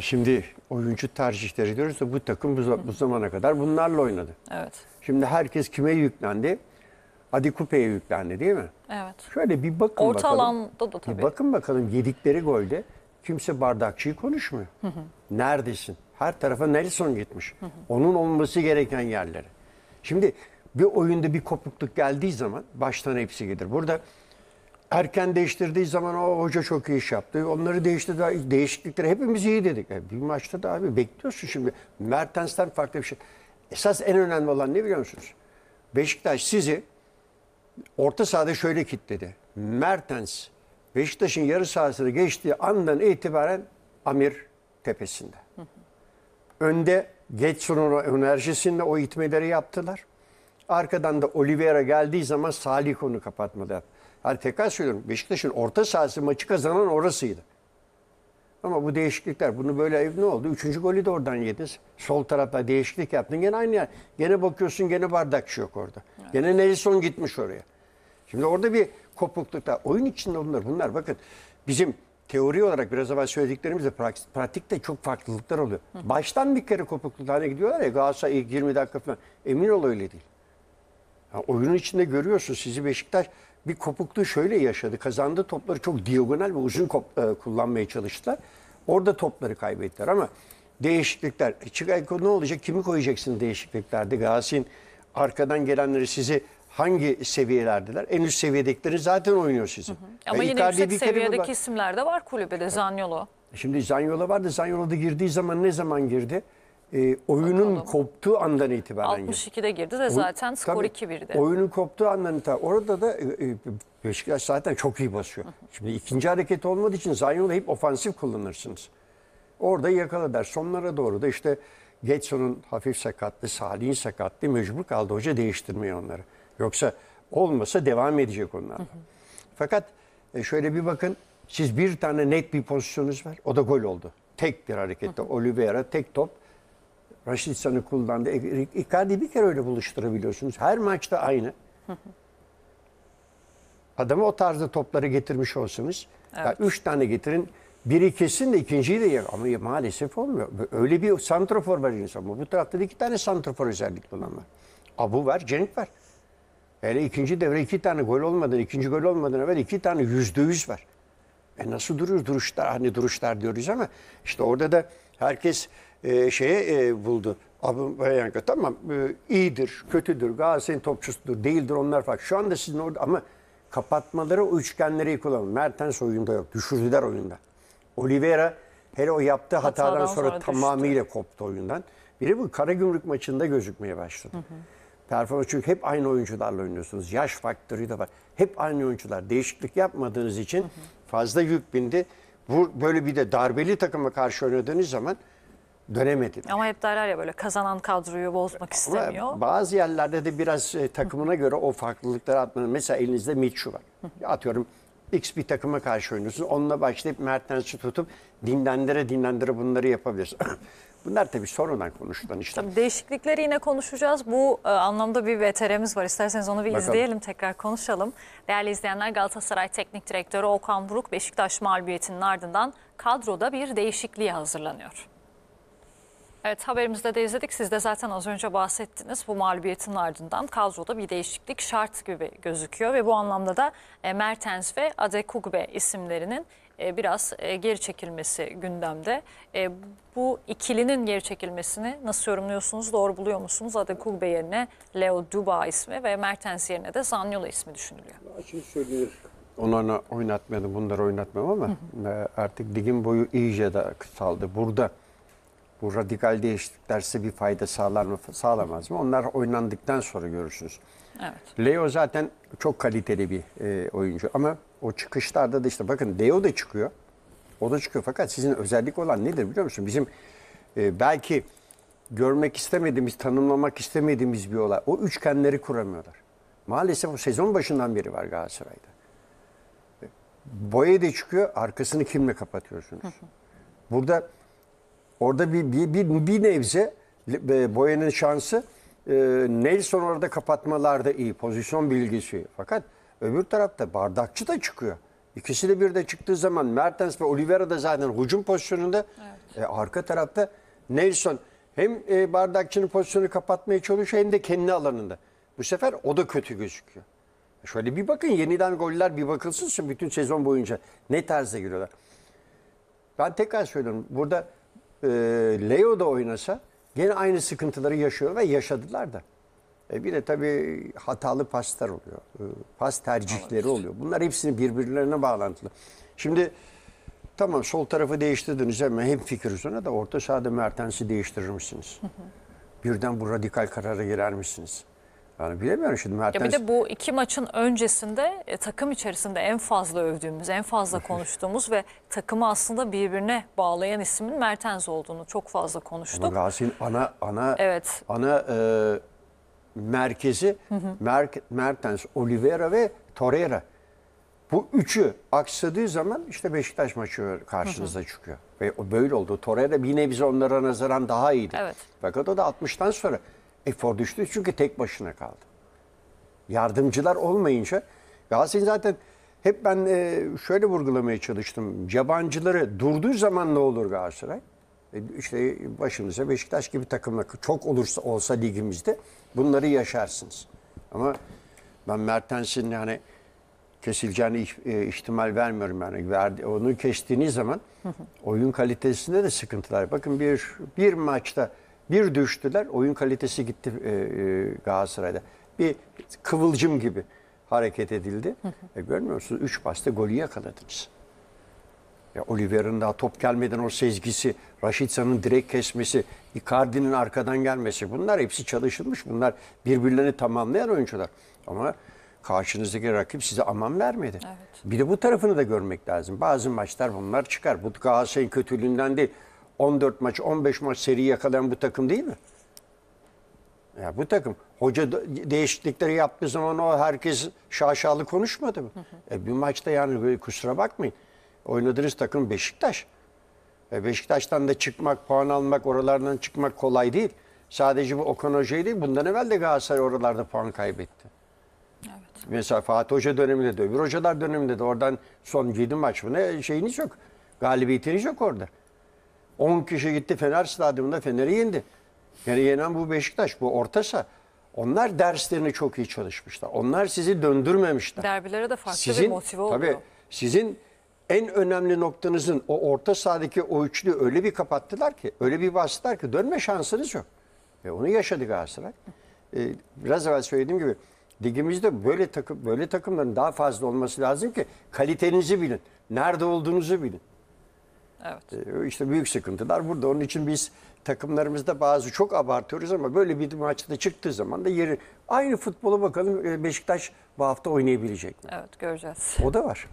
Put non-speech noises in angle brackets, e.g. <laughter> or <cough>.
şimdi oyuncu tercihleri diyoruz da bu takım bu, bu zamana kadar bunlarla oynadı. Evet. Şimdi herkes kime yüklendi? Hadi kupeye yüklendi değil mi? Evet. Şöyle bir bakın Orta bakalım. alanda da tabii. Bir bakın bakalım yedikleri golde kimse bardakçıyı konuşmuyor. Hı hı. Neredesin? Her tarafa Nelson gitmiş. Hı hı. Onun olması gereken yerlere. Şimdi bir oyunda bir kopukluk geldiği zaman baştan hepsi gelir. Burada erken değiştirdiği zaman o hoca çok iyi iş yaptı. Onları değiştirdi. Değişiklikleri hepimiz iyi dedik. E, bir maçta da abi bekliyorsun şimdi. Mertens'ten farklı bir şey. Esas en önemli olan ne biliyor musunuz? Beşiktaş sizi orta sahada şöyle kitledi. Mertens Beşiktaş'ın yarı sahasını geçtiği andan itibaren Amir tepesinde. Önde Getson'un enerjisinde o itmeleri yaptılar. Arkadan da Oliveira geldiği zaman Salih onu kapatmadı. Hani tekrar söylüyorum Beşiktaş'ın orta sahası maçı kazanan orasıydı. Ama bu değişiklikler bunu böyle ne oldu? Üçüncü golü de oradan yediniz. Sol tarafta değişiklik yaptın. Gene aynı yer. Gene bakıyorsun gene bardakçı yok orada. Gene Nelson gitmiş oraya. Şimdi orada bir kopuklukta. Oyun içinde bunlar. Bunlar bakın bizim teori olarak biraz evvel söylediklerimizle pratikte çok farklılıklar oluyor. Baştan bir kere kopukluk haline gidiyorlar ya Galatasaray ilk 20 dakika falan. Emin ol öyle değil. Yani oyunun içinde görüyorsun sizi Beşiktaş bir kopukluğu şöyle yaşadı. kazandı topları çok diagonal ve uzun e, kullanmaya çalıştılar. Orada topları kaybettiler ama değişiklikler. Çikayko e, ne olacak? Kimi koyacaksın değişikliklerde? Galatasaray'ın arkadan gelenleri sizi hangi seviyelerdeler? En üst seviyedekileri zaten oynuyor sizin Hı hı. Ama yani yine Icardi yüksek seviyedeki isimler de var kulübede. Zanyolo. Şimdi Zanyola vardı. Zanyola da girdiği zaman ne zaman girdi? e, oyunun Bakalım. koptuğu andan itibaren. 62'de girdi de zaten Oy, skor 2-1'de. Oyunun koptuğu andan itibaren. Orada da e, e, Beşiktaş zaten çok iyi basıyor. Şimdi ikinci hareket olmadığı için Zanyol'u hep ofansif kullanırsınız. Orada yakaladılar. Sonlara doğru da işte Getson'un hafif sakatlı, Salih'in sakatlı mecbur kaldı hoca değiştirmiyor onları. Yoksa olmasa devam edecek onlar. Fakat e, şöyle bir bakın siz bir tane net bir pozisyonunuz var. O da gol oldu. Tek bir harekette Oliveira tek top Raşitsan'ı kullandı. E, e, Icardi bir kere öyle buluşturabiliyorsunuz. Her maçta aynı. Adamı o tarzda topları getirmiş olsanız. Evet. Ya üç tane getirin. Biri kesin de ikinciyi de yer. Ama maalesef olmuyor. Öyle bir santrofor var insan. Bu tarafta da iki tane santrofor özellikle olan var. Abu var, Cenk var. Hele ikinci devre iki tane gol olmadan, ikinci gol olmadan evvel iki tane yüzde yüz var. E nasıl durur duruşlar, hani duruşlar diyoruz ama işte orada da herkes e, şeye e, buldu. Aubameyang'a tamam e, iyidir, kötüdür, Galatasaray'ın topçusudur, değildir onlar farklı. Şu anda sizin orada ama kapatmaları o üçgenleri kullanın. Mertens oyunda yok. Düşürdüler oyunda. Oliveira hele o yaptığı hatadan, hatadan sonra, sonra tamamıyla düştü. koptu oyundan. Biri bu Karagümrük maçında gözükmeye başladı. Hı hı. Performans çünkü hep aynı oyuncularla oynuyorsunuz. Yaş faktörü de var. Hep aynı oyuncular. Değişiklik yapmadığınız için hı hı. fazla yük bindi. Bu, böyle bir de darbeli takıma karşı oynadığınız zaman dönemedim. Ama hep derler ya böyle kazanan kadroyu bozmak istemiyor. Ama bazı yerlerde de biraz e, takımına göre o farklılıkları atmanın. Mesela elinizde Mitchu var. Atıyorum X bir takıma karşı oynuyorsun. Onunla başlayıp Mertens'i tutup dinlendire dinlendire bunları yapabilirsin. <clears throat> Bunlar tabii sonradan konuşulan işler. Tabii değişiklikleri yine konuşacağız. Bu e, anlamda bir VTR'miz var. İsterseniz onu bir Bakalım. izleyelim, tekrar konuşalım. Değerli izleyenler, Galatasaray Teknik Direktörü Okan Buruk Beşiktaş mağlubiyetinin ardından kadroda bir değişikliğe hazırlanıyor. Evet haberimizde de izledik. Siz de zaten az önce bahsettiniz. Bu mağlubiyetin ardından kadroda bir değişiklik şart gibi gözüküyor. Ve bu anlamda da e, Mertens ve Adekugbe isimlerinin e, biraz e, geri çekilmesi gündemde. Bu ikilinin geri çekilmesini nasıl yorumluyorsunuz? Doğru buluyor musunuz? Adekugbe yerine Leo Duba ismi ve Mertens yerine de Zanyola ismi düşünülüyor. Şimdi söylüyor. Onlarla oynatmadım, bunları oynatmam ama hı hı. artık ligin boyu iyice de kısaldı. Burada bu radikal değişiklikler size bir fayda sağlar mı sağlamaz mı? Onlar oynandıktan sonra görürsünüz. Evet. Leo zaten çok kaliteli bir e, oyuncu ama o çıkışlarda da işte bakın Leo da çıkıyor. O da çıkıyor fakat sizin özellik olan nedir biliyor musun? Bizim e, belki görmek istemediğimiz, tanımlamak istemediğimiz bir olay. O üçgenleri kuramıyorlar. Maalesef o sezon başından beri var Galatasaray'da. E, Boya da çıkıyor, arkasını kimle kapatıyorsunuz? Burada Orada bir, bir, bir, bir nebze e, Boyan'ın şansı e, Nelson orada kapatmalarda iyi. Pozisyon bilgisi. Fakat öbür tarafta bardakçı da çıkıyor. İkisi de bir de çıktığı zaman Mertens ve Oliveira da zaten hücum pozisyonunda. Evet. E, arka tarafta Nelson hem e, bardakçının pozisyonu kapatmaya çalışıyor hem de kendi alanında. Bu sefer o da kötü gözüküyor. Şöyle bir bakın yeniden goller bir bakılsın bütün sezon boyunca ne tarzda giriyorlar. Ben tekrar söylüyorum burada ee, Leo da oynasa gene aynı sıkıntıları yaşıyor ve yaşadılar da. E bir de tabii hatalı paslar oluyor. E, pas tercihleri oluyor. Bunlar hepsini birbirlerine bağlantılı. Şimdi tamam sol tarafı değiştirdiniz ama hem fikir üzerine da orta sahada Mertens'i değiştirir misiniz? Birden bu radikal karara girer misiniz? Yani bilemiyorum şimdi Mertens... Ya bir de bu iki maçın öncesinde e, takım içerisinde en fazla övdüğümüz, en fazla <laughs> konuştuğumuz ve takımı aslında birbirine bağlayan ismin Mertens olduğunu çok fazla konuştuk. Ama Galatasaray'ın ana ana evet. ana e, merkezi hı Mer Mertens, Oliveira ve Torreira. Bu üçü aksadığı zaman işte Beşiktaş maçı karşınıza çıkıyor. Ve böyle oldu. Torreira bir nebze onlara nazaran daha iyiydi. Evet. Fakat o da 60'tan sonra efor düştü çünkü tek başına kaldı. Yardımcılar olmayınca Galatasaray'ın zaten hep ben e, şöyle vurgulamaya çalıştım. Yabancıları durduğu zaman ne olur Galatasaray? E, işte başımıza Beşiktaş gibi takımla çok olursa olsa ligimizde bunları yaşarsınız. Ama ben Mertens'in yani kesileceğini e, ihtimal vermiyorum yani onu kestiğiniz zaman oyun kalitesinde de sıkıntılar. Bakın bir bir maçta bir düştüler, oyun kalitesi gitti e, e, Galatasaray'da. Bir kıvılcım gibi hareket edildi. E, görmüyor musunuz? Üç pasta golü yakaladınız. Ya Oliver'in daha top gelmeden o sezgisi, Raşitsa'nın direk kesmesi, Icardi'nin arkadan gelmesi bunlar hepsi çalışılmış. Bunlar birbirlerini tamamlayan oyuncular. Ama karşınızdaki rakip size aman vermedi. Evet. Bir de bu tarafını da görmek lazım. Bazı maçlar bunlar çıkar. Bu Galatasaray'ın kötülüğünden değil. 14 maç, 15 maç seri yakalayan bu takım değil mi? Ya bu takım hoca değişiklikleri yaptığı zaman o herkes şaşalı konuşmadı mı? Hı hı. E bir maçta yani kusura bakmayın. Oynadığınız takım Beşiktaş. E Beşiktaş'tan da çıkmak, puan almak, oralardan çıkmak kolay değil. Sadece bu Okan Hoca'yı değil, bundan evvel de Galatasaray oralarda puan kaybetti. Evet. Mesela Fatih Hoca döneminde de, öbür hocalar döneminde de oradan son 7 maç mı ne şeyiniz yok. Galibiyetiniz yok orada. 10 kişi gitti Fener Stadyumunda Fener'i yendi. Yani yenen bu Beşiktaş, bu orta saha. Onlar derslerini çok iyi çalışmışlar. Onlar sizi döndürmemişler. Derbilere de farklı sizin, bir motive oluyor. Tabii sizin en önemli noktanızın o orta sahadaki o üçlü öyle bir kapattılar ki, öyle bir bastılar ki dönme şansınız yok. Ve onu yaşadı Galatasaray. Ee, biraz evvel söylediğim gibi ligimizde böyle takım böyle takımların daha fazla olması lazım ki kalitenizi bilin. Nerede olduğunuzu bilin. Evet. E, büyük sıkıntılar burada. Onun için biz takımlarımızda bazı çok abartıyoruz ama böyle bir maçta çıktığı zaman da yeri aynı futbola bakalım e, Beşiktaş bu hafta oynayabilecek mi? Evet göreceğiz. O da var.